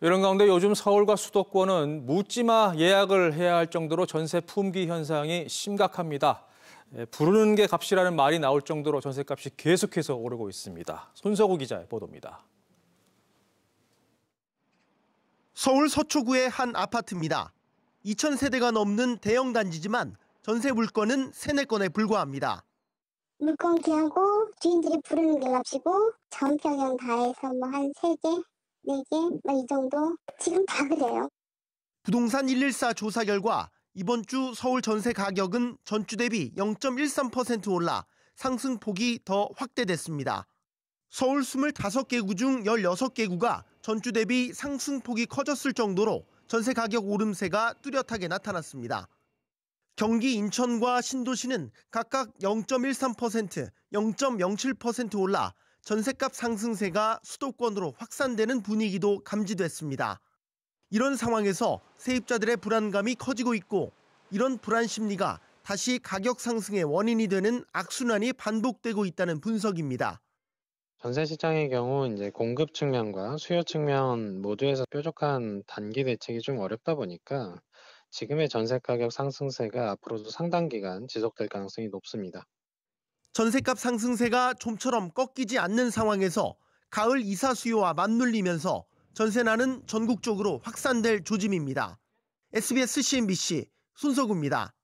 이런 가운데 요즘 서울과 수도권은 묻지마 예약을 해야 할 정도로 전세 품귀 현상이 심각합니다. 예, 부르는 게 값이라는 말이 나올 정도로 전세값이 계속해서 오르고 있습니다. 손석우 기자의 보도입니다. 서울 서초구의 한 아파트입니다. 2,000세대가 넘는 대형 단지지만 전세 물건은 세네 건에 불과합니다. 물건 귀하고 주인들이 부르는 게 값이고 전평형 다 해서 뭐 한 세개 4개, 막이 뭐 정도. 지금 다 그래요. 부동산 114 조사 결과 이번 주 서울 전세 가격은 전주 대비 0.13% 올라 상승폭이 더 확대됐습니다. 서울 25개구 중 16개구가 전주 대비 상승폭이 커졌을 정도로 전세 가격 오름세가 뚜렷하게 나타났습니다. 경기 인천과 신도시는 각각 0.13%, 0.07% 올라 전셋값 상승세가 수도권으로 확산되는 분위기도 감지됐습니다. 이런 상황에서 세입자들의 불안감이 커지고 있고 이런 불안 심리가 다시 가격 상승의 원인이 되는 악순환이 반복되고 있다는 분석입니다. 전세 시장의 경우 이제 공급 측면과 수요 측면 모두에서 뾰족한 단기 대책이 좀 어렵다 보니까 지금의 전세 가격 상승세가 앞으로도 상당 기간 지속될 가능성이 높습니다. 전셋값 상승세가 좀처럼 꺾이지 않는 상황에서 가을 이사 수요와 맞물리면서 전세난은 전국적으로 확산될 조짐입니다. SBS CNBC 순서우입니다